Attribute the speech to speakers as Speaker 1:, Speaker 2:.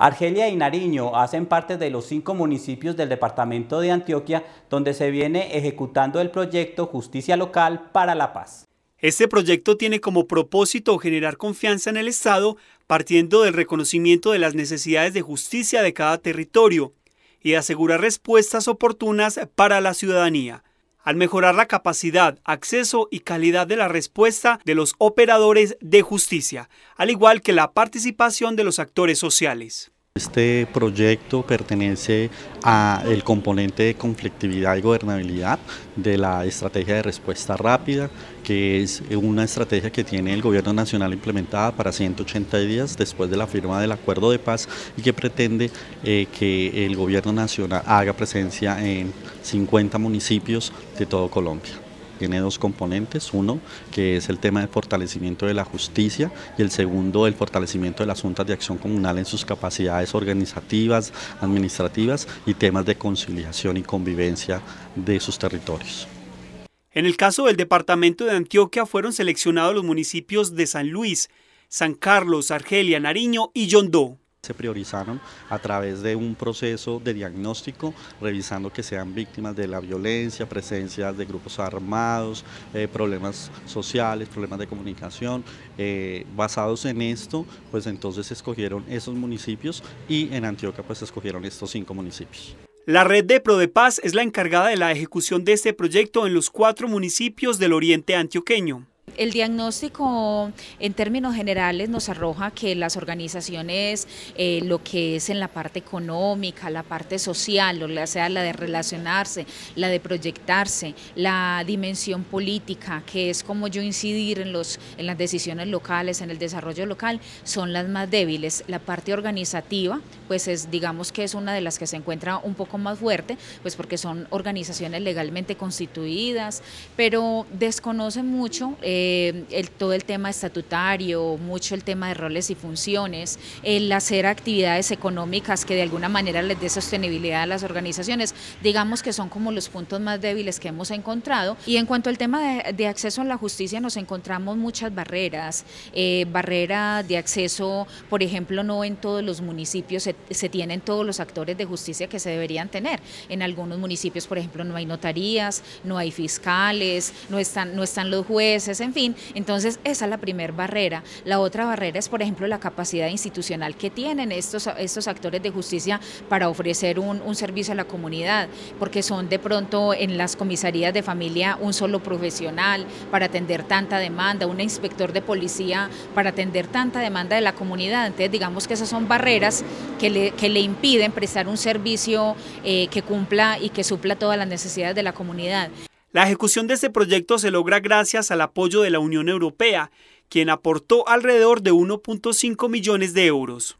Speaker 1: Argelia y Nariño hacen parte de los cinco municipios del departamento de Antioquia donde se viene ejecutando el proyecto Justicia Local para la Paz. Este proyecto tiene como propósito generar confianza en el Estado partiendo del reconocimiento de las necesidades de justicia de cada territorio y asegurar respuestas oportunas para la ciudadanía al mejorar la capacidad, acceso y calidad de la respuesta de los operadores de justicia, al igual que la participación de los actores sociales.
Speaker 2: Este proyecto pertenece al componente de conflictividad y gobernabilidad de la estrategia de respuesta rápida, que es una estrategia que tiene el gobierno nacional implementada para 180 días después de la firma del acuerdo de paz y que pretende eh, que el gobierno nacional haga presencia en 50 municipios de todo Colombia tiene dos componentes, uno que es el tema de fortalecimiento de la justicia y el segundo el fortalecimiento de las juntas de acción comunal en sus capacidades organizativas, administrativas y temas de conciliación y convivencia de sus territorios.
Speaker 1: En el caso del departamento de Antioquia fueron seleccionados los
Speaker 2: municipios de San Luis, San Carlos, Argelia, Nariño y Yondó. Se priorizaron a través de un proceso de diagnóstico, revisando que sean víctimas de la violencia, presencia de grupos armados, eh, problemas sociales, problemas de comunicación. Eh, basados en esto, pues entonces escogieron esos municipios y en Antioquia pues escogieron estos cinco municipios.
Speaker 1: La red de Prodepaz es la encargada de la ejecución de este proyecto en los cuatro municipios del oriente antioqueño.
Speaker 3: El diagnóstico en términos generales nos arroja que las organizaciones, eh, lo que es en la parte económica, la parte social, o sea, la de relacionarse, la de proyectarse, la dimensión política, que es como yo incidir en, los, en las decisiones locales, en el desarrollo local, son las más débiles. La parte organizativa, pues es, digamos que es una de las que se encuentra un poco más fuerte, pues porque son organizaciones legalmente constituidas, pero desconocen mucho. Eh, eh, el, todo el tema estatutario, mucho el tema de roles y funciones, el hacer actividades económicas que de alguna manera les dé sostenibilidad a las organizaciones, digamos que son como los puntos más débiles que hemos encontrado. Y en cuanto al tema de, acceso a la justicia, nos encontramos muchas barreras, eh, barrera de acceso, por ejemplo, no en todos los municipios se, tienen todos los actores de justicia que se deberían tener. En algunos municipios, por ejemplo, no hay notarías, no hay fiscales, no están, no están los jueces, en fin entonces, esa es la primera barrera. La otra barrera es, por ejemplo, la capacidad institucional que tienen estos, estos actores de justicia para ofrecer un, servicio a la comunidad, porque son de pronto en las comisarías de familia un solo profesional para atender tanta demanda, un inspector de policía para atender tanta demanda de la comunidad. Entonces, digamos que esas son barreras que le, que le impiden prestar un servicio eh, que cumpla y que supla todas las necesidades de la comunidad.
Speaker 1: La ejecución de este proyecto se logra gracias al apoyo de la Unión Europea, quien aportó alrededor de 1.5 millones de euros.